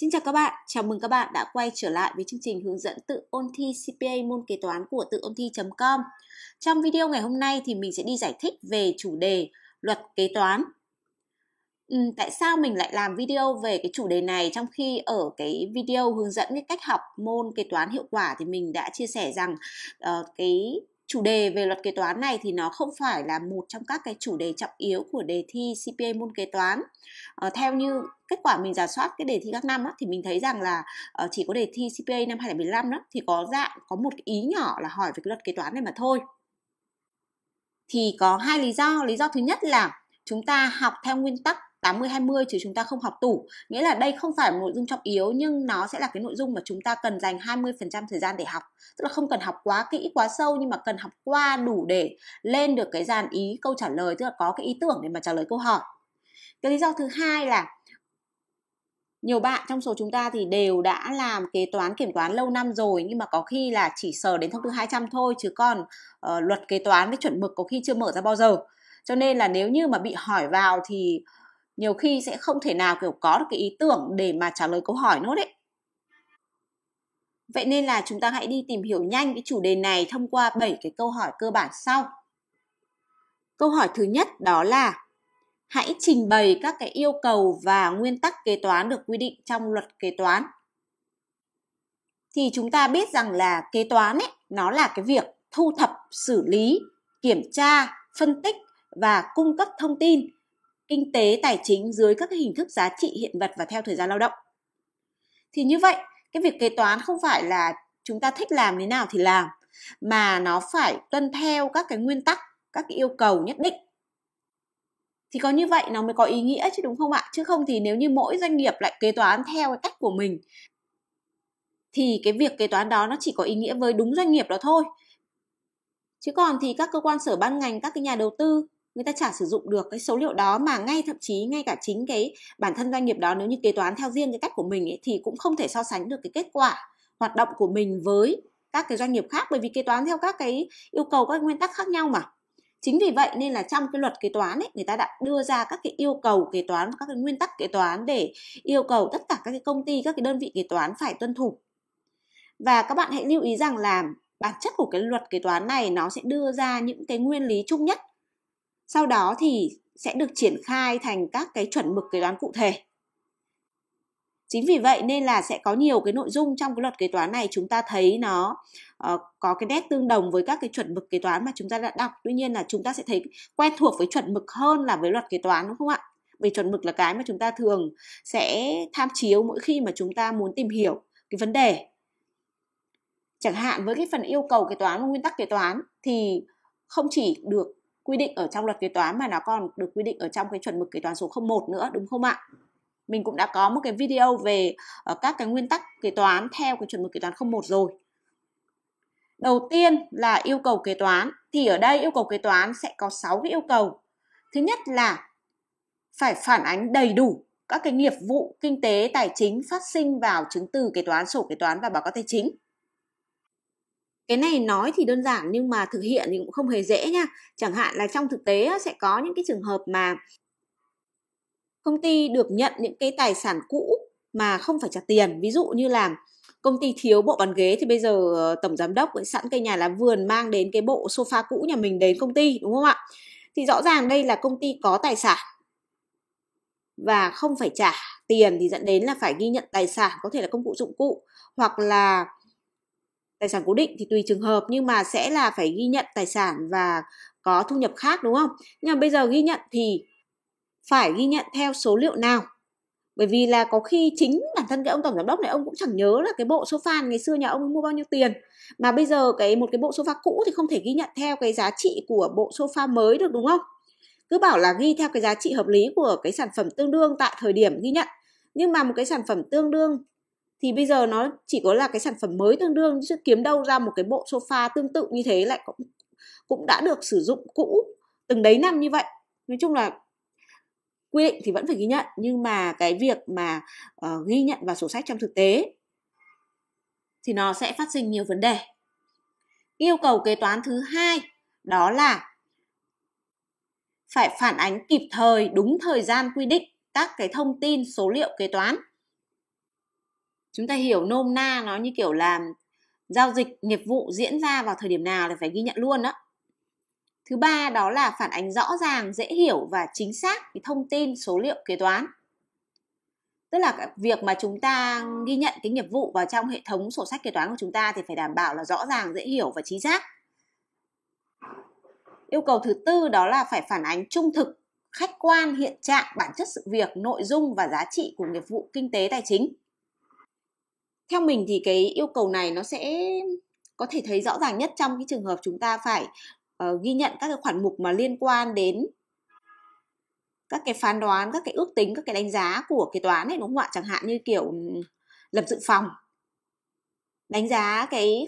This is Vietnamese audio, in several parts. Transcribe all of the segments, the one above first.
Xin chào các bạn, chào mừng các bạn đã quay trở lại với chương trình hướng dẫn tự ôn thi CPA môn kế toán của tự ôn thi.com. Trong video ngày hôm nay thì mình sẽ đi giải thích về chủ đề luật kế toán. Ừ, tại sao mình lại làm video về cái chủ đề này trong khi ở cái video hướng dẫn cái cách học môn kế toán hiệu quả thì mình đã chia sẻ rằng uh, cái chủ đề về luật kế toán này thì nó không phải là một trong các cái chủ đề trọng yếu của đề thi CPA môn kế toán à, theo như kết quả mình giả soát cái đề thi các năm á, thì mình thấy rằng là uh, chỉ có đề thi CPA năm 2015 đó thì có dạng có một ý nhỏ là hỏi về cái luật kế toán này mà thôi thì có hai lý do lý do thứ nhất là chúng ta học theo nguyên tắc 80-20 chứ chúng ta không học tủ nghĩa là đây không phải nội dung trọng yếu nhưng nó sẽ là cái nội dung mà chúng ta cần dành 20% thời gian để học tức là không cần học quá kỹ quá sâu nhưng mà cần học qua đủ để lên được cái dàn ý câu trả lời tức là có cái ý tưởng để mà trả lời câu hỏi cái lý do thứ hai là nhiều bạn trong số chúng ta thì đều đã làm kế toán kiểm toán lâu năm rồi nhưng mà có khi là chỉ sờ đến thông tư 200 thôi chứ còn uh, luật kế toán với chuẩn mực có khi chưa mở ra bao giờ cho nên là nếu như mà bị hỏi vào thì nhiều khi sẽ không thể nào kiểu có được cái ý tưởng để mà trả lời câu hỏi nữa đấy Vậy nên là chúng ta hãy đi tìm hiểu nhanh cái chủ đề này thông qua 7 cái câu hỏi cơ bản sau. Câu hỏi thứ nhất đó là hãy trình bày các cái yêu cầu và nguyên tắc kế toán được quy định trong luật kế toán. Thì chúng ta biết rằng là kế toán ấy nó là cái việc thu thập, xử lý, kiểm tra, phân tích và cung cấp thông tin kinh tế tài chính dưới các hình thức giá trị hiện vật và theo thời gian lao động thì như vậy cái việc kế toán không phải là chúng ta thích làm thế nào thì làm mà nó phải tuân theo các cái nguyên tắc các cái yêu cầu nhất định thì có như vậy nó mới có ý nghĩa chứ đúng không ạ chứ không thì nếu như mỗi doanh nghiệp lại kế toán theo cái cách của mình thì cái việc kế toán đó nó chỉ có ý nghĩa với đúng doanh nghiệp đó thôi chứ còn thì các cơ quan sở ban ngành các cái nhà đầu tư người ta chả sử dụng được cái số liệu đó mà ngay thậm chí ngay cả chính cái bản thân doanh nghiệp đó nếu như kế toán theo riêng cái cách của mình ấy, thì cũng không thể so sánh được cái kết quả hoạt động của mình với các cái doanh nghiệp khác bởi vì kế toán theo các cái yêu cầu các nguyên tắc khác nhau mà chính vì vậy nên là trong cái luật kế toán ấy người ta đã đưa ra các cái yêu cầu kế toán và các cái nguyên tắc kế toán để yêu cầu tất cả các cái công ty các cái đơn vị kế toán phải tuân thủ và các bạn hãy lưu ý rằng là bản chất của cái luật kế toán này nó sẽ đưa ra những cái nguyên lý chung nhất sau đó thì sẽ được triển khai thành các cái chuẩn mực kế toán cụ thể chính vì vậy nên là sẽ có nhiều cái nội dung trong cái luật kế toán này chúng ta thấy nó uh, có cái nét tương đồng với các cái chuẩn mực kế toán mà chúng ta đã đọc tuy nhiên là chúng ta sẽ thấy quen thuộc với chuẩn mực hơn là với luật kế toán đúng không ạ vì chuẩn mực là cái mà chúng ta thường sẽ tham chiếu mỗi khi mà chúng ta muốn tìm hiểu cái vấn đề chẳng hạn với cái phần yêu cầu kế toán và nguyên tắc kế toán thì không chỉ được quy định ở trong luật kế toán mà nó còn được quy định ở trong cái chuẩn mực kế toán số 01 nữa đúng không ạ? Mình cũng đã có một cái video về ờ, các cái nguyên tắc kế toán theo cái chuẩn mực kế toán 01 rồi. Đầu tiên là yêu cầu kế toán. Thì ở đây yêu cầu kế toán sẽ có 6 cái yêu cầu. Thứ nhất là phải phản ánh đầy đủ các cái nghiệp vụ kinh tế tài chính phát sinh vào chứng từ kế toán, sổ kế toán và báo cáo tài chính cái này nói thì đơn giản nhưng mà thực hiện thì cũng không hề dễ nha chẳng hạn là trong thực tế sẽ có những cái trường hợp mà công ty được nhận những cái tài sản cũ mà không phải trả tiền ví dụ như là công ty thiếu bộ bàn ghế thì bây giờ ờ, tổng giám đốc sẵn cây nhà lá vườn mang đến cái bộ sofa cũ nhà mình đến công ty đúng không ạ thì rõ ràng đây là công ty có tài sản và không phải trả tiền thì dẫn đến là phải ghi nhận tài sản có thể là công cụ dụng cụ hoặc là tài sản cố định thì tùy trường hợp nhưng mà sẽ là phải ghi nhận tài sản và có thu nhập khác đúng không nhưng mà bây giờ ghi nhận thì phải ghi nhận theo số liệu nào bởi vì là có khi chính bản thân cái ông tổng giám đốc này ông cũng chẳng nhớ là cái bộ sofa ngày xưa nhà ông mua bao nhiêu tiền mà bây giờ cái một cái bộ sofa cũ thì không thể ghi nhận theo cái giá trị của bộ sofa mới được đúng không cứ bảo là ghi theo cái giá trị hợp lý của cái sản phẩm tương đương tại thời điểm ghi nhận nhưng mà một cái sản phẩm tương đương thì bây giờ nó chỉ có là cái sản phẩm mới tương đương chứ kiếm đâu ra một cái bộ sofa tương tự như thế lại cũng cũng đã được sử dụng cũ từng đấy năm như vậy nói chung là quy định thì vẫn phải ghi nhận nhưng mà cái việc mà uh, ghi nhận vào sổ sách trong thực tế thì nó sẽ phát sinh nhiều vấn đề yêu cầu kế toán thứ hai đó là phải phản ánh kịp thời đúng thời gian quy định các cái thông tin số liệu kế toán chúng ta hiểu nôm na nó như kiểu là giao dịch nghiệp vụ diễn ra vào thời điểm nào thì phải ghi nhận luôn đó thứ ba đó là phản ánh rõ ràng dễ hiểu và chính xác cái thông tin số liệu kế toán tức là việc mà chúng ta ghi nhận cái nghiệp vụ vào trong hệ thống sổ sách kế toán của chúng ta thì phải đảm bảo là rõ ràng dễ hiểu và chính xác yêu cầu thứ tư đó là phải phản ánh trung thực khách quan hiện trạng bản chất sự việc nội dung và giá trị của nghiệp vụ kinh tế tài chính theo mình thì cái yêu cầu này nó sẽ có thể thấy rõ ràng nhất trong cái trường hợp chúng ta phải uh, ghi nhận các cái khoản mục mà liên quan đến các cái phán đoán các cái ước tính các cái đánh giá của kế toán này đúng không ạ chẳng hạn như kiểu ừ, lập dự phòng đánh giá cái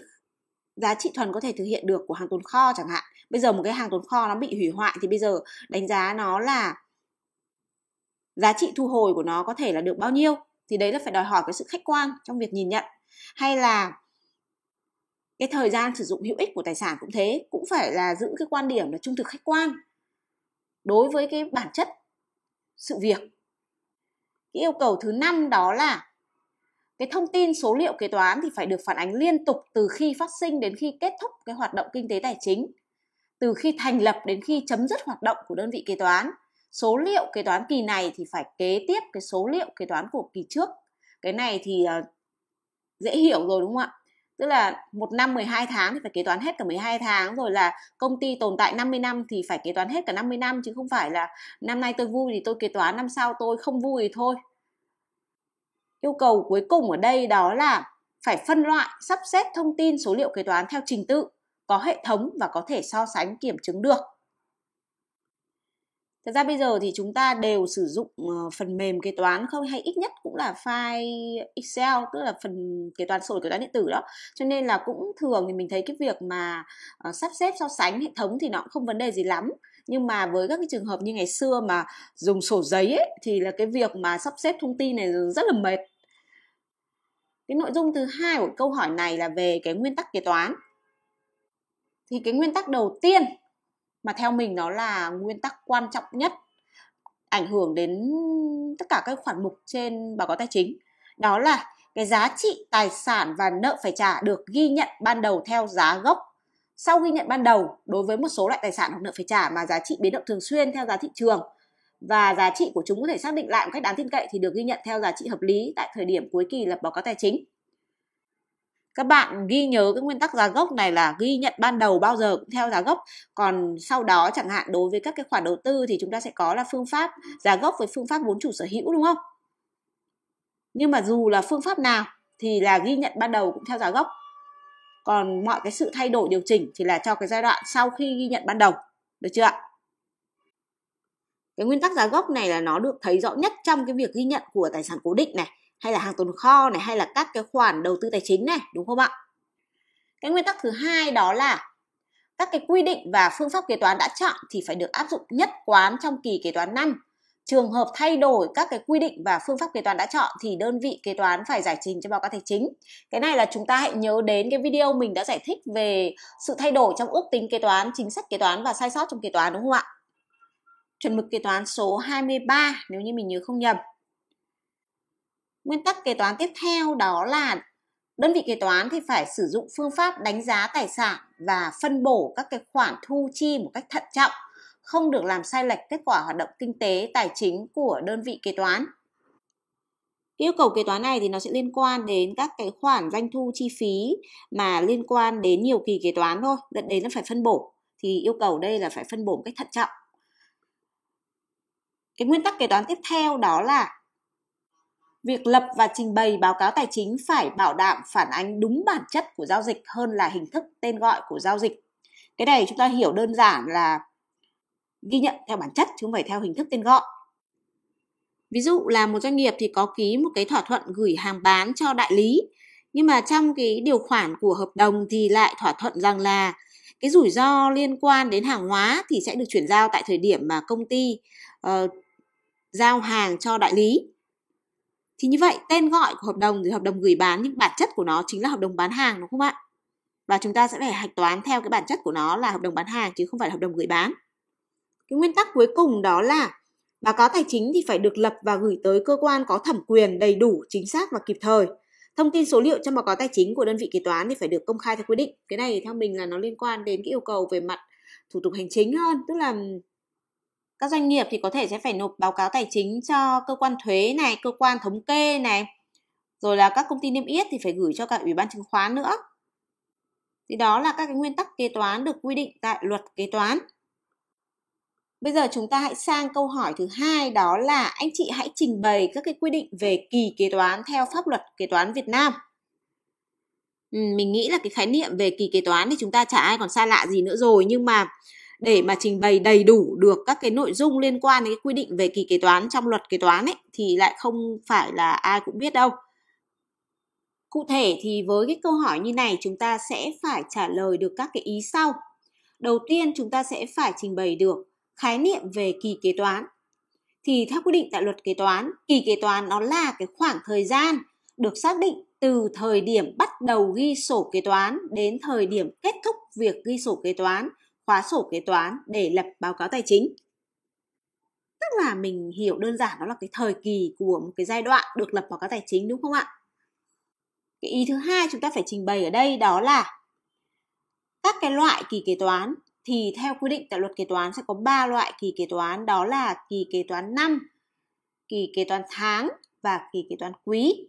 giá trị thuần có thể thực hiện được của hàng tồn kho chẳng hạn bây giờ một cái hàng tồn kho nó bị hủy hoại thì bây giờ đánh giá nó là giá trị thu hồi của nó có thể là được bao nhiêu thì đấy là phải đòi hỏi cái sự khách quan trong việc nhìn nhận hay là cái thời gian sử dụng hữu ích của tài sản cũng thế cũng phải là giữ cái quan điểm là trung thực khách quan đối với cái bản chất sự việc cái yêu cầu thứ năm đó là cái thông tin số liệu kế toán thì phải được phản ánh liên tục từ khi phát sinh đến khi kết thúc cái hoạt động kinh tế tài chính từ khi thành lập đến khi chấm dứt hoạt động của đơn vị kế toán số liệu kế toán kỳ này thì phải kế tiếp cái số liệu kế toán của kỳ trước cái này thì ờ, dễ hiểu rồi đúng không ạ tức là một năm 12 tháng thì phải kế toán hết cả 12 tháng rồi là công ty tồn tại 50 năm thì phải kế toán hết cả 50 năm chứ không phải là năm nay tôi vui thì tôi kế toán năm sau tôi không vui thì thôi yêu cầu cuối cùng ở đây đó là phải phân loại sắp xếp thông tin số liệu kế toán theo trình tự có hệ thống và có thể so sánh kiểm chứng được Thật ra bây giờ thì chúng ta đều sử dụng ờ, phần mềm kế toán không hay ít nhất cũng là file Excel tức là phần kế toán sổ kế toán điện tử đó. Cho nên là cũng thường thì mình thấy cái việc mà ờ, sắp xếp so sánh hệ thống thì nó cũng không vấn đề gì lắm. Nhưng mà với các cái trường hợp như ngày xưa mà dùng sổ giấy ấy, thì là cái việc mà sắp xếp thông tin này rất là mệt. Cái nội dung thứ hai của câu hỏi này là về cái nguyên tắc kế toán. Thì cái nguyên tắc đầu tiên mà theo mình nó là nguyên tắc quan trọng nhất ảnh hưởng đến tất cả các khoản mục trên báo cáo tài chính đó là cái giá trị tài sản và nợ phải trả được ghi nhận ban đầu theo giá gốc sau ghi nhận ban đầu đối với một số loại tài sản hoặc nợ phải trả mà giá trị biến động thường xuyên theo giá thị trường và giá trị của chúng có thể xác định lại một cách đáng tin cậy thì được ghi nhận theo giá trị hợp lý tại thời điểm cuối kỳ lập báo cáo tài chính các bạn ghi nhớ cái nguyên tắc giá gốc này là ghi nhận ban đầu bao giờ cũng theo giá gốc còn sau đó chẳng hạn đối với các cái khoản đầu tư thì chúng ta sẽ có là phương pháp giá gốc với phương pháp vốn chủ sở hữu đúng không nhưng mà dù là phương pháp nào thì là ghi nhận ban đầu cũng theo giá gốc còn mọi cái sự thay đổi điều chỉnh thì là cho cái giai đoạn sau khi ghi nhận ban đầu được chưa ạ cái nguyên tắc giá gốc này là nó được thấy rõ nhất trong cái việc ghi nhận của tài sản cố định này hay là hàng tồn kho này hay là các cái khoản đầu tư tài chính này đúng không ạ cái nguyên tắc thứ hai đó là các cái quy định và phương pháp kế toán đã chọn thì phải được áp dụng nhất quán trong kỳ kế toán năm trường hợp thay đổi các cái quy định và phương pháp kế toán đã chọn thì đơn vị kế toán phải giải trình cho báo cáo tài chính. Cái này là chúng ta hãy nhớ đến cái video mình đã giải thích về sự thay đổi trong ước tính kế toán, chính sách kế toán và sai sót trong kế toán đúng không ạ? Chuẩn mực kế toán số 23 nếu như mình nhớ không nhầm. Nguyên tắc kế toán tiếp theo đó là đơn vị kế toán thì phải sử dụng phương pháp đánh giá tài sản và phân bổ các cái khoản thu chi một cách thận trọng, không được làm sai lệch kết quả hoạt động kinh tế tài chính của đơn vị kế toán. yêu cầu kế toán này thì nó sẽ liên quan đến các cái khoản doanh thu chi phí mà liên quan đến nhiều kỳ kế toán thôi, dẫn đến là phải phân bổ. Thì yêu cầu đây là phải phân bổ một cách thận trọng. Cái nguyên tắc kế toán tiếp theo đó là việc lập và trình bày báo cáo tài chính phải bảo đảm phản ánh đúng bản chất của giao dịch hơn là hình thức tên gọi của giao dịch. Cái này chúng ta hiểu đơn giản là ghi nhận theo bản chất chứ không phải theo hình thức tên gọi. Ví dụ là một doanh nghiệp thì có ký một cái thỏa thuận gửi hàng bán cho đại lý, nhưng mà trong cái điều khoản của hợp đồng thì lại thỏa thuận rằng là cái rủi ro liên quan đến hàng hóa thì sẽ được chuyển giao tại thời điểm mà công ty uh, giao hàng cho đại lý thì như vậy tên gọi của hợp đồng thì hợp đồng gửi bán nhưng bản chất của nó chính là hợp đồng bán hàng đúng không ạ và chúng ta sẽ phải hạch toán theo cái bản chất của nó là hợp đồng bán hàng chứ không phải là hợp đồng gửi bán cái nguyên tắc cuối cùng đó là báo cáo tài chính thì phải được lập và gửi tới cơ quan có thẩm quyền đầy đủ chính xác và kịp thời thông tin số liệu trong báo cáo tài chính của đơn vị kế toán thì phải được công khai theo quy định cái này theo mình là nó liên quan đến cái yêu cầu về mặt thủ tục hành chính hơn tức là các doanh nghiệp thì có thể sẽ phải nộp báo cáo tài chính cho cơ quan thuế này cơ quan thống kê này rồi là các công ty niêm yết thì phải gửi cho cả ủy ban chứng khoán nữa thì đó là các cái nguyên tắc kế toán được quy định tại luật kế toán bây giờ chúng ta hãy sang câu hỏi thứ hai đó là anh chị hãy trình bày các cái quy định về kỳ kế toán theo pháp luật kế toán Việt Nam mình nghĩ là cái khái niệm về kỳ kế toán thì chúng ta chả ai còn xa lạ gì nữa rồi nhưng mà để mà trình bày đầy đủ được các cái nội dung liên quan đến cái quy định về kỳ kế toán trong luật kế toán ấy thì lại không phải là ai cũng biết đâu. Cụ thể thì với cái câu hỏi như này chúng ta sẽ phải trả lời được các cái ý sau. Đầu tiên chúng ta sẽ phải trình bày được khái niệm về kỳ kế toán. Thì theo quy định tại luật kế toán, kỳ kế toán nó là cái khoảng thời gian được xác định từ thời điểm bắt đầu ghi sổ kế toán đến thời điểm kết thúc việc ghi sổ kế toán khóa sổ kế toán để lập báo cáo tài chính. Tức là mình hiểu đơn giản đó là cái thời kỳ của một cái giai đoạn được lập báo cáo tài chính đúng không ạ? Cái ý thứ hai chúng ta phải trình bày ở đây đó là các cái loại kỳ kế toán thì theo quy định tại luật kế toán sẽ có 3 loại kỳ kế toán đó là kỳ kế toán năm, kỳ kế toán tháng và kỳ kế toán quý.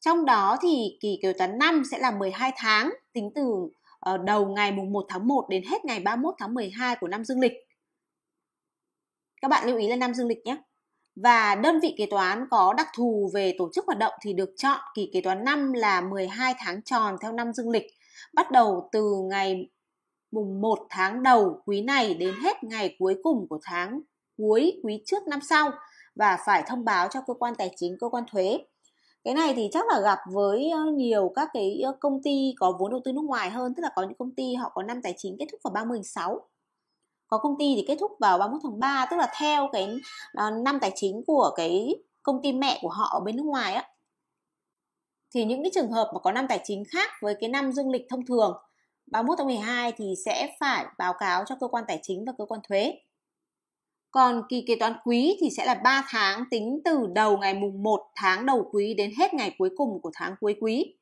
Trong đó thì kỳ kế toán năm sẽ là 12 tháng tính từ Ờ, đầu ngày mùng 1 tháng 1 đến hết ngày 31 tháng 12 của năm dương lịch. Các bạn lưu ý là năm dương lịch nhé. Và đơn vị kế toán có đặc thù về tổ chức hoạt động thì được chọn kỳ kế toán năm là 12 tháng tròn theo năm dương lịch, bắt đầu từ ngày mùng 1 tháng đầu quý này đến hết ngày cuối cùng của tháng cuối quý trước năm sau và phải thông báo cho cơ quan tài chính, cơ quan thuế cái này thì chắc là gặp với nhiều các cái công ty có vốn đầu tư nước ngoài hơn tức là có những công ty họ có năm tài chính kết thúc vào 30 tháng 6 có công ty thì kết thúc vào 31 tháng 3 tức là theo cái ờ, năm tài chính của cái công ty mẹ của họ ở bên nước ngoài á thì những cái trường hợp mà có năm tài chính khác với cái năm dương lịch thông thường 31 tháng 12 thì sẽ phải báo cáo cho cơ quan tài chính và cơ quan thuế còn kỳ kế toán quý thì sẽ là 3 tháng tính từ đầu ngày mùng 1 tháng đầu quý đến hết ngày cuối cùng của tháng cuối quý.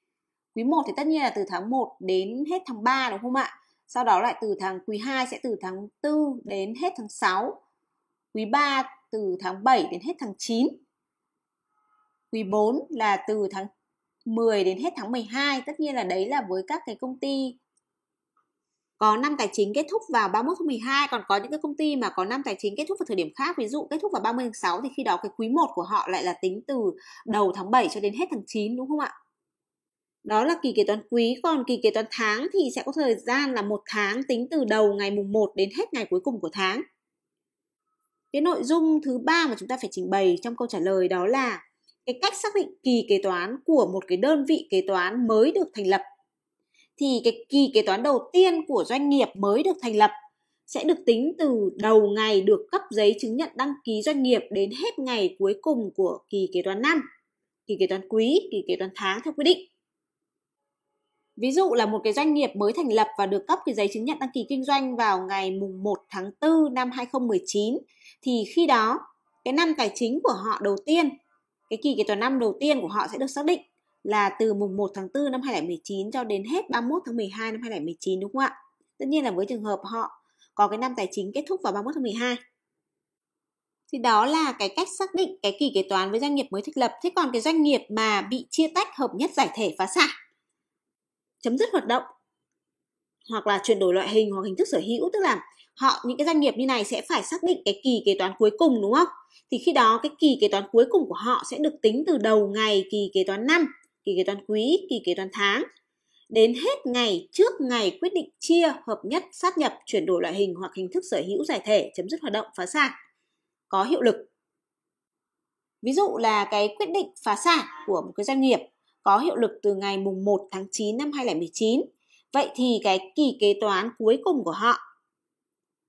Quý 1 thì tất nhiên là từ tháng 1 đến hết tháng 3 đúng không ạ? Sau đó lại từ tháng quý 2 sẽ từ tháng 4 đến hết tháng 6. Quý 3 từ tháng 7 đến hết tháng 9. Quý 4 là từ tháng 10 đến hết tháng 12. Tất nhiên là đấy là với các cái công ty có năm tài chính kết thúc vào 31 tháng 12 còn có những cái công ty mà có năm tài chính kết thúc vào thời điểm khác ví dụ kết thúc vào 30 tháng 6 thì khi đó cái quý 1 của họ lại là tính từ đầu tháng 7 cho đến hết tháng 9 đúng không ạ? Đó là kỳ kế toán quý, còn kỳ kế toán tháng thì sẽ có thời gian là một tháng tính từ đầu ngày mùng 1 đến hết ngày cuối cùng của tháng. Cái nội dung thứ ba mà chúng ta phải trình bày trong câu trả lời đó là cái cách xác định kỳ kế toán của một cái đơn vị kế toán mới được thành lập thì cái kỳ kế toán đầu tiên của doanh nghiệp mới được thành lập sẽ được tính từ đầu ngày được cấp giấy chứng nhận đăng ký doanh nghiệp đến hết ngày cuối cùng của kỳ kế toán năm, kỳ kế toán quý, kỳ kế toán tháng theo quy định. Ví dụ là một cái doanh nghiệp mới thành lập và được cấp cái giấy chứng nhận đăng ký kinh doanh vào ngày mùng 1 tháng 4 năm 2019 thì khi đó cái năm tài chính của họ đầu tiên, cái kỳ kế toán năm đầu tiên của họ sẽ được xác định là từ mùng 1 tháng 4 năm 2019 cho đến hết 31 tháng 12 năm 2019 đúng không ạ? Tất nhiên là với trường hợp họ có cái năm tài chính kết thúc vào 31 tháng 12. Thì đó là cái cách xác định cái kỳ kế toán với doanh nghiệp mới thành lập. Thế còn cái doanh nghiệp mà bị chia tách hợp nhất giải thể phá sản, chấm dứt hoạt động hoặc là chuyển đổi loại hình hoặc hình thức sở hữu tức là họ những cái doanh nghiệp như này sẽ phải xác định cái kỳ kế toán cuối cùng đúng không? Thì khi đó cái kỳ kế toán cuối cùng của họ sẽ được tính từ đầu ngày kỳ kế toán năm kỳ kế toán quý, kỳ kế toán tháng đến hết ngày trước ngày quyết định chia, hợp nhất, sát nhập, chuyển đổi loại hình hoặc hình thức sở hữu giải thể, chấm dứt hoạt động, phá sản có hiệu lực. Ví dụ là cái quyết định phá sản của một cái doanh nghiệp có hiệu lực từ ngày mùng 1 tháng 9 năm 2019. Vậy thì cái kỳ kế toán cuối cùng của họ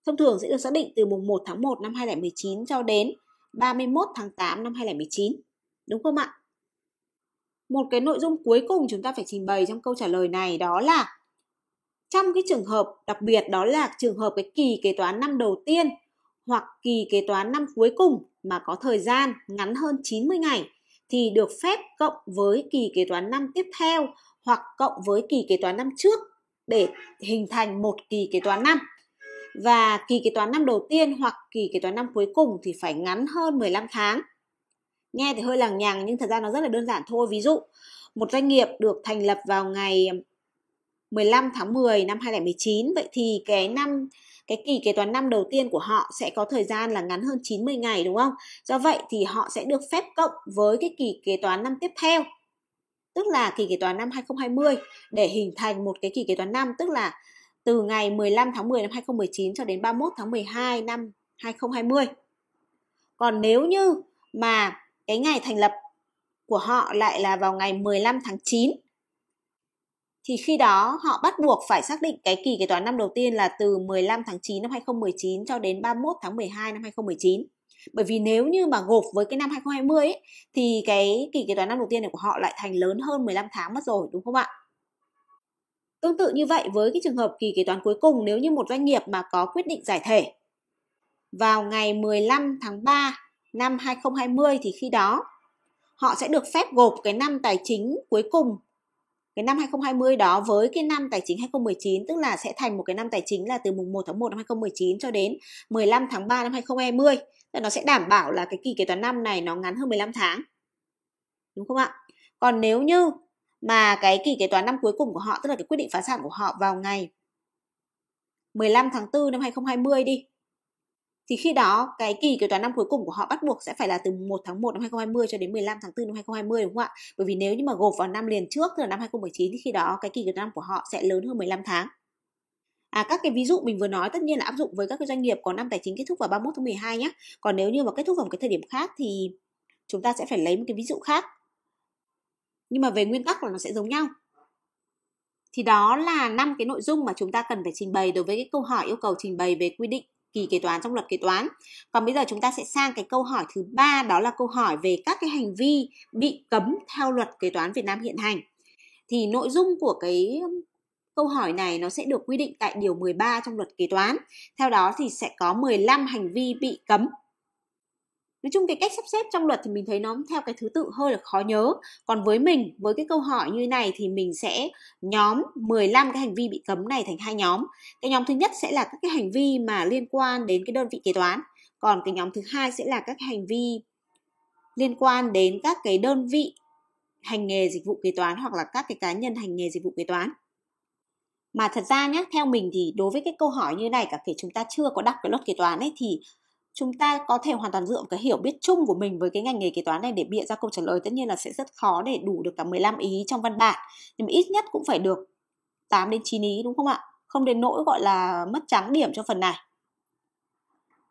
thông thường sẽ được xác định từ mùng 1 tháng 1 năm 2019 cho đến 31 tháng 8 năm 2019. Đúng không ạ? Một cái nội dung cuối cùng chúng ta phải trình bày trong câu trả lời này đó là trong cái trường hợp đặc biệt đó là trường hợp cái kỳ kế toán năm đầu tiên hoặc kỳ kế toán năm cuối cùng mà có thời gian ngắn hơn 90 ngày thì được phép cộng với kỳ kế toán năm tiếp theo hoặc cộng với kỳ kế toán năm trước để hình thành một kỳ kế toán năm. Và kỳ kế toán năm đầu tiên hoặc kỳ kế toán năm cuối cùng thì phải ngắn hơn 15 tháng nghe thì hơi lằng nhằng nhưng thật ra nó rất là đơn giản thôi ví dụ một doanh nghiệp được thành lập vào ngày 15 tháng 10 năm 2019 vậy thì cái năm cái kỳ kế toán năm đầu tiên của họ sẽ có thời gian là ngắn hơn 90 ngày đúng không? Do vậy thì họ sẽ được phép cộng với cái kỳ kế toán năm tiếp theo. Tức là kỳ kế toán năm 2020 để hình thành một cái kỳ kế toán năm tức là từ ngày 15 tháng 10 năm 2019 cho đến 31 tháng 12 năm 2020. Còn nếu như mà cái ngày thành lập của họ lại là vào ngày 15 tháng 9. Thì khi đó họ bắt buộc phải xác định cái kỳ kế toán năm đầu tiên là từ 15 tháng 9 năm 2019 cho đến 31 tháng 12 năm 2019. Bởi vì nếu như mà gộp với cái năm 2020 ấy, thì cái kỳ kế toán năm đầu tiên này của họ lại thành lớn hơn 15 tháng mất rồi đúng không ạ? Tương tự như vậy với cái trường hợp kỳ kế toán cuối cùng nếu như một doanh nghiệp mà có quyết định giải thể vào ngày 15 tháng 3 năm 2020 thì khi đó họ sẽ được phép gộp cái năm tài chính cuối cùng cái năm 2020 đó với cái năm tài chính 2019 tức là sẽ thành một cái năm tài chính là từ mùng 1 tháng 1 năm 2019 cho đến 15 tháng 3 năm 2020 là nó sẽ đảm bảo là cái kỳ kế toán năm này nó ngắn hơn 15 tháng đúng không ạ còn nếu như mà cái kỳ kế toán năm cuối cùng của họ tức là cái quyết định phá sản của họ vào ngày 15 tháng 4 năm 2020 đi thì khi đó cái kỳ kế toán năm cuối cùng của họ bắt buộc sẽ phải là từ 1 tháng 1 năm 2020 cho đến 15 tháng 4 năm 2020 đúng không ạ? Bởi vì nếu như mà gộp vào năm liền trước tức là năm 2019 thì khi đó cái kỳ kế toán năm của họ sẽ lớn hơn 15 tháng. À, các cái ví dụ mình vừa nói tất nhiên là áp dụng với các cái doanh nghiệp có năm tài chính kết thúc vào 31 tháng 12 nhé. Còn nếu như mà kết thúc vào một cái thời điểm khác thì chúng ta sẽ phải lấy một cái ví dụ khác. Nhưng mà về nguyên tắc là nó sẽ giống nhau. Thì đó là năm cái nội dung mà chúng ta cần phải trình bày đối với cái câu hỏi yêu cầu trình bày về quy định kỳ kế toán trong luật kế toán. Còn bây giờ chúng ta sẽ sang cái câu hỏi thứ ba đó là câu hỏi về các cái hành vi bị cấm theo luật kế toán Việt Nam hiện hành. Thì nội dung của cái câu hỏi này nó sẽ được quy định tại điều 13 trong luật kế toán. Theo đó thì sẽ có 15 hành vi bị cấm Nói chung cái cách sắp xếp trong luật thì mình thấy nó theo cái thứ tự hơi là khó nhớ. Còn với mình, với cái câu hỏi như này thì mình sẽ nhóm 15 cái hành vi bị cấm này thành hai nhóm. Cái nhóm thứ nhất sẽ là các cái hành vi mà liên quan đến cái đơn vị kế toán. Còn cái nhóm thứ hai sẽ là các hành vi liên quan đến các cái đơn vị hành nghề dịch vụ kế toán hoặc là các cái cá nhân hành nghề dịch vụ kế toán mà thật ra nhé theo mình thì đối với cái câu hỏi như này cả kể chúng ta chưa có đọc cái luật kế toán ấy thì chúng ta có thể hoàn toàn dựa vào cái hiểu biết chung của mình với cái ngành nghề kế toán này để bịa ra câu trả lời tất nhiên là sẽ rất khó để đủ được cả 15 ý trong văn bản nhưng mà ít nhất cũng phải được 8 đến 9 ý đúng không ạ không đến nỗi gọi là mất trắng điểm cho phần này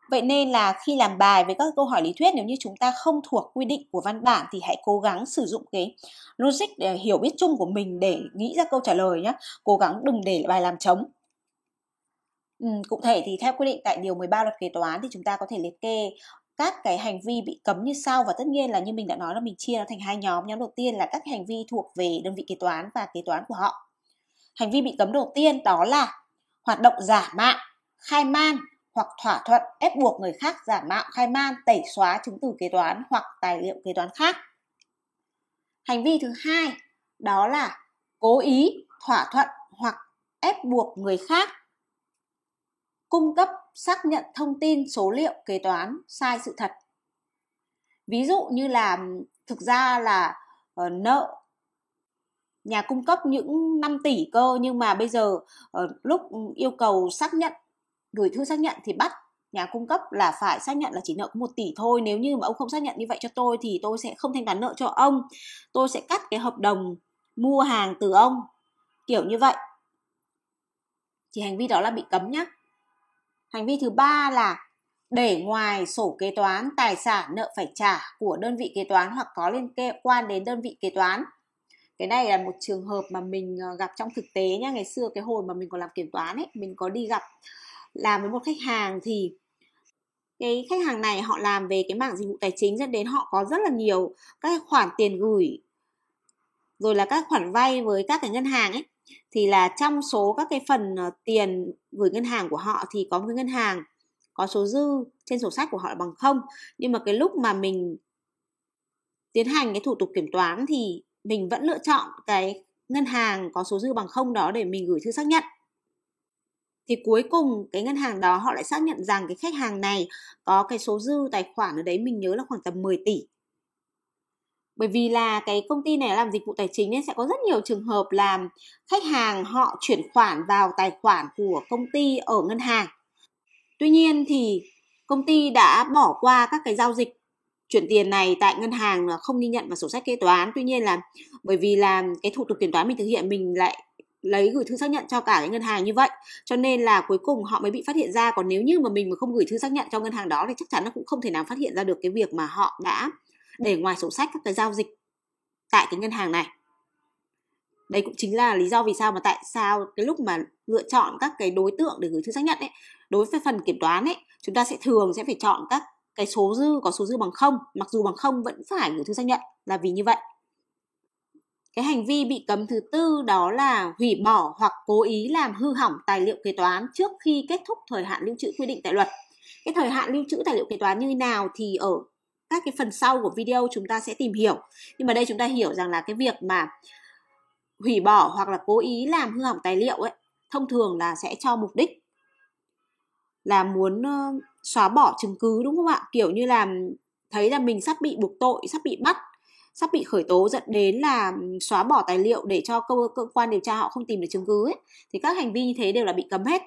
Vậy nên là khi làm bài với các câu hỏi lý thuyết nếu như chúng ta không thuộc quy định của văn bản thì hãy cố gắng sử dụng cái logic để hiểu biết chung của mình để nghĩ ra câu trả lời nhé. Cố gắng đừng để bài làm trống cụ thể thì theo quy định tại điều 13 luật kế toán thì chúng ta có thể liệt kê các cái hành vi bị cấm như sau và tất nhiên là như mình đã nói là mình chia nó thành hai nhóm nhóm đầu tiên là các hành vi thuộc về đơn vị kế toán và kế toán của họ hành vi bị cấm đầu tiên đó là hoạt động giả mạo khai man hoặc thỏa thuận ép buộc người khác giả mạo khai man tẩy xóa chứng từ kế toán hoặc tài liệu kế toán khác hành vi thứ hai đó là cố ý thỏa thuận hoặc ép buộc người khác cung cấp xác nhận thông tin số liệu kế toán sai sự thật ví dụ như là thực ra là uh, nợ nhà cung cấp những 5 tỷ cơ nhưng mà bây giờ uh, lúc yêu cầu xác nhận gửi thư xác nhận thì bắt nhà cung cấp là phải xác nhận là chỉ nợ có 1 tỷ thôi nếu như mà ông không xác nhận như vậy cho tôi thì tôi sẽ không thanh toán nợ cho ông tôi sẽ cắt cái hợp đồng mua hàng từ ông kiểu như vậy thì hành vi đó là bị cấm nhá Hành vi thứ ba là để ngoài sổ kế toán tài sản nợ phải trả của đơn vị kế toán hoặc có liên quan đến đơn vị kế toán. Cái này là một trường hợp mà mình ờ, gặp trong thực tế nhá. Ngày xưa cái hồi mà mình còn làm kiểm toán ấy, mình có đi gặp làm với một khách hàng thì cái khách hàng này họ làm về cái mảng dịch vụ tài chính dẫn đến họ có rất là nhiều các khoản tiền gửi rồi là các khoản vay với các cái ngân hàng ấy thì là trong số các cái phần ờ, tiền gửi ngân hàng của họ thì có một cái ngân hàng có số dư trên sổ sách của họ là bằng không nhưng mà cái lúc mà mình tiến hành cái thủ tục kiểm toán thì mình vẫn lựa chọn cái ngân hàng có số dư bằng không đó để mình gửi thư xác nhận thì cuối cùng cái ngân hàng đó họ lại xác nhận rằng cái khách hàng này có cái số dư tài khoản ở đấy mình nhớ là khoảng tầm 10 tỷ bởi vì là cái công ty này làm dịch vụ tài chính nên sẽ có rất nhiều trường hợp là khách hàng họ chuyển khoản vào tài khoản của công ty ở ngân hàng tuy nhiên thì công ty đã bỏ qua các cái giao dịch chuyển tiền này tại ngân hàng là không ghi nhận vào sổ sách kế toán tuy nhiên là bởi vì là cái thủ tục kiểm toán mình thực hiện mình lại lấy gửi thư xác nhận cho cả cái ngân hàng như vậy cho nên là cuối cùng họ mới bị phát hiện ra còn nếu như mà mình mà không gửi thư xác nhận cho ngân hàng đó thì chắc chắn nó cũng không thể nào phát hiện ra được cái việc mà họ đã để ngoài sổ sách các cái giao dịch tại cái ngân hàng này đây cũng chính là lý do vì sao mà tại sao cái lúc mà lựa chọn các cái đối tượng để gửi thư xác nhận ấy đối với phần kiểm toán ấy chúng ta sẽ thường sẽ phải chọn các cái số dư có số dư bằng không mặc dù bằng không vẫn phải gửi thư xác nhận là vì như vậy cái hành vi bị cấm thứ tư đó là hủy bỏ hoặc cố ý làm hư hỏng tài liệu kế toán trước khi kết thúc thời hạn lưu trữ quy định tại luật cái thời hạn lưu trữ tài liệu kế toán như nào thì ở các cái phần sau của video chúng ta sẽ tìm hiểu nhưng mà đây chúng ta hiểu rằng là cái việc mà hủy bỏ hoặc là cố ý làm hư hỏng tài liệu ấy thông thường là sẽ cho mục đích là muốn xóa bỏ chứng cứ đúng không ạ kiểu như là thấy là mình sắp bị buộc tội sắp bị bắt sắp bị khởi tố dẫn đến là xóa bỏ tài liệu để cho cơ, cơ quan điều tra họ không tìm được chứng cứ ấy, thì các hành vi như thế đều là bị cấm hết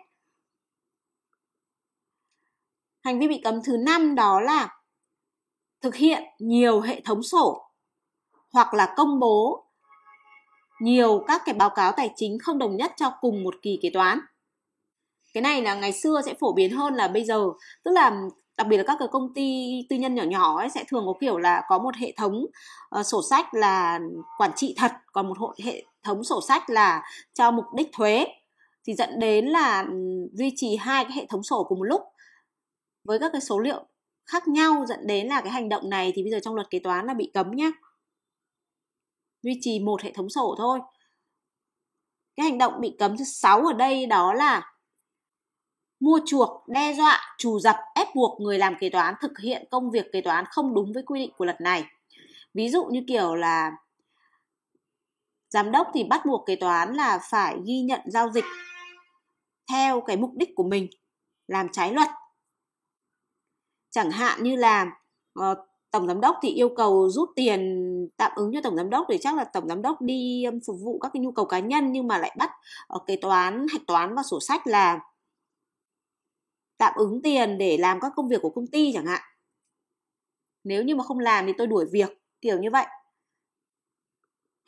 hành vi bị cấm thứ năm đó là thực hiện nhiều hệ thống sổ hoặc là công bố nhiều các cái báo cáo tài chính không đồng nhất cho cùng một kỳ kế toán. Cái này là ngày xưa sẽ phổ biến hơn là bây giờ, tức là đặc biệt là các cái công ty tư nhân nhỏ nhỏ ấy sẽ thường có kiểu là có một hệ thống uh, sổ sách là quản trị thật, còn một hệ thống sổ sách là cho mục đích thuế thì dẫn đến là ừ, duy trì hai cái hệ thống sổ cùng một lúc với các cái số liệu khác nhau dẫn đến là cái hành động này thì bây giờ trong luật kế toán là bị cấm nhé duy trì một hệ thống sổ thôi cái hành động bị cấm thứ sáu ở đây đó là mua chuộc, đe dọa, trù dập, ép buộc người làm kế toán thực hiện công việc kế toán không đúng với quy định của luật này. Ví dụ như kiểu là giám đốc thì bắt buộc kế toán là phải ghi nhận giao dịch theo cái mục đích của mình làm trái luật chẳng hạn như là uh, tổng giám đốc thì yêu cầu rút tiền tạm ứng cho tổng giám đốc thì chắc là tổng giám đốc đi um, phục vụ các cái nhu cầu cá nhân nhưng mà lại bắt uh, kế toán hạch toán và sổ sách là tạm ứng tiền để làm các công việc của công ty chẳng hạn nếu như mà không làm thì tôi đuổi việc kiểu như vậy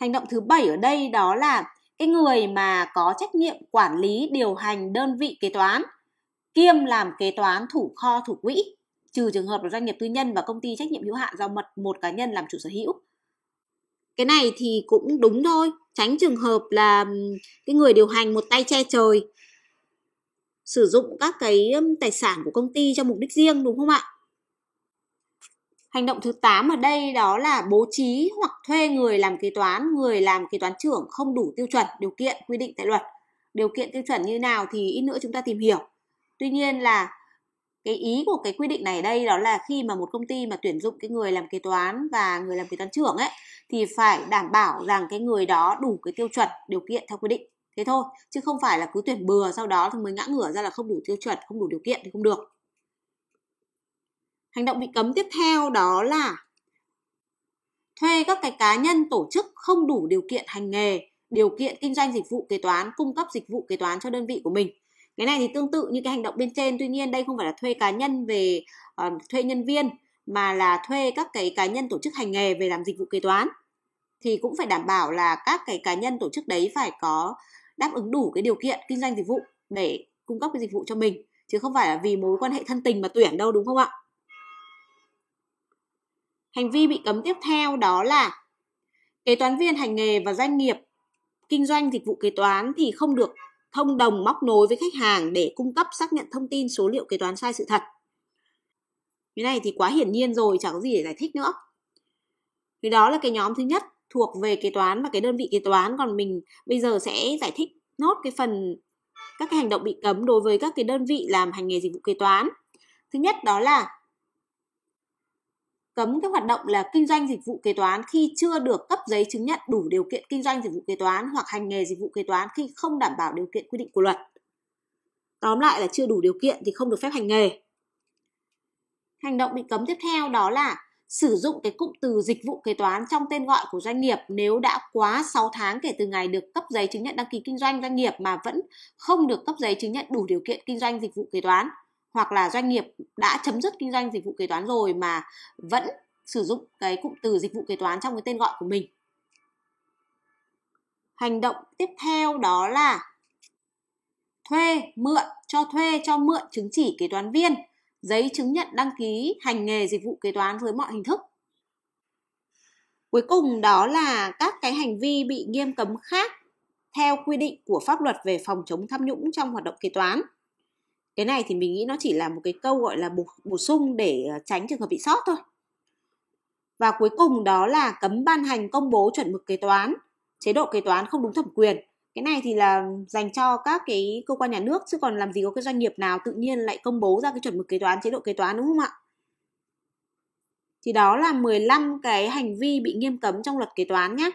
hành động thứ bảy ở đây đó là cái người mà có trách nhiệm quản lý điều hành đơn vị kế toán kiêm làm kế toán thủ kho thủ quỹ trừ trường hợp là doanh nghiệp tư nhân và công ty trách nhiệm hữu hạn do mật một cá nhân làm chủ sở hữu cái này thì cũng đúng thôi tránh trường hợp là cái người điều hành một tay che trời sử dụng các cái tài sản của công ty cho mục đích riêng đúng không ạ hành động thứ 8 ở đây đó là bố trí hoặc thuê người làm kế toán người làm kế toán trưởng không đủ tiêu chuẩn điều kiện quy định tại luật điều kiện tiêu chuẩn như nào thì ít nữa chúng ta tìm hiểu tuy nhiên là cái ý của cái quy định này đây đó là khi mà một công ty mà tuyển dụng cái người làm kế toán và người làm kế toán trưởng ấy thì phải đảm bảo rằng cái người đó đủ cái tiêu chuẩn điều kiện theo quy định thế thôi chứ không phải là cứ tuyển bừa sau đó thì mới ngã ngửa ra là không đủ tiêu chuẩn không đủ điều kiện thì không được hành động bị cấm tiếp theo đó là thuê các cái cá nhân tổ chức không đủ điều kiện hành nghề điều kiện kinh doanh dịch vụ kế toán cung cấp dịch vụ kế toán cho đơn vị của mình cái này thì tương tự như cái hành động bên trên tuy nhiên đây không phải là thuê cá nhân về uh, thuê nhân viên mà là thuê các cái cá nhân tổ chức hành nghề về làm dịch vụ kế toán thì cũng phải đảm bảo là các cái cá nhân tổ chức đấy phải có đáp ứng đủ cái điều kiện kinh doanh dịch vụ để cung cấp cái dịch vụ cho mình chứ không phải là vì mối quan hệ thân tình mà tuyển đâu đúng không ạ hành vi bị cấm tiếp theo đó là kế toán viên hành nghề và doanh nghiệp kinh doanh dịch vụ kế toán thì không được thông đồng móc nối với khách hàng để cung cấp xác nhận thông tin số liệu kế toán sai sự thật. Cái này thì quá hiển nhiên rồi, chẳng có gì để giải thích nữa. Thì đó là cái nhóm thứ nhất thuộc về kế toán và cái đơn vị kế toán còn mình bây giờ sẽ giải thích nốt cái phần các cái hành động bị cấm đối với các cái đơn vị làm hành nghề dịch vụ kế toán. Thứ nhất đó là cấm cái hoạt động là kinh doanh dịch vụ kế toán khi chưa được cấp giấy chứng nhận đủ điều kiện kinh doanh dịch vụ kế toán hoặc hành nghề dịch vụ kế toán khi không đảm bảo điều kiện quy định của luật. Tóm lại là chưa đủ điều kiện thì không được phép hành nghề. Hành động bị cấm tiếp theo đó là sử dụng cái cụm từ dịch vụ kế toán trong tên gọi của doanh nghiệp nếu đã quá 6 tháng kể từ ngày được cấp giấy chứng nhận đăng ký kinh doanh doanh nghiệp mà vẫn không được cấp giấy chứng nhận đủ điều kiện kinh doanh dịch vụ kế toán hoặc là doanh nghiệp đã chấm dứt kinh doanh dịch vụ kế toán rồi mà vẫn sử dụng cái cụm từ dịch vụ kế toán trong cái tên gọi của mình. Hành động tiếp theo đó là thuê, mượn, cho thuê, cho mượn chứng chỉ kế toán viên, giấy chứng nhận đăng ký hành nghề dịch vụ kế toán dưới mọi hình thức. Cuối cùng đó là các cái hành vi bị nghiêm cấm khác theo quy định của pháp luật về phòng chống tham nhũng trong hoạt động kế toán cái này thì mình nghĩ nó chỉ là một cái câu gọi là bổ, bổ sung để ờ, tránh trường hợp bị sót thôi và cuối cùng đó là cấm ban hành công bố chuẩn mực kế toán chế độ kế toán không đúng thẩm quyền cái này thì là dành cho các cái cơ quan nhà nước chứ còn làm gì có cái doanh nghiệp nào tự nhiên lại công bố ra cái chuẩn mực kế toán chế độ kế toán đúng không ạ thì đó là 15 cái hành vi bị nghiêm cấm trong luật kế toán nhé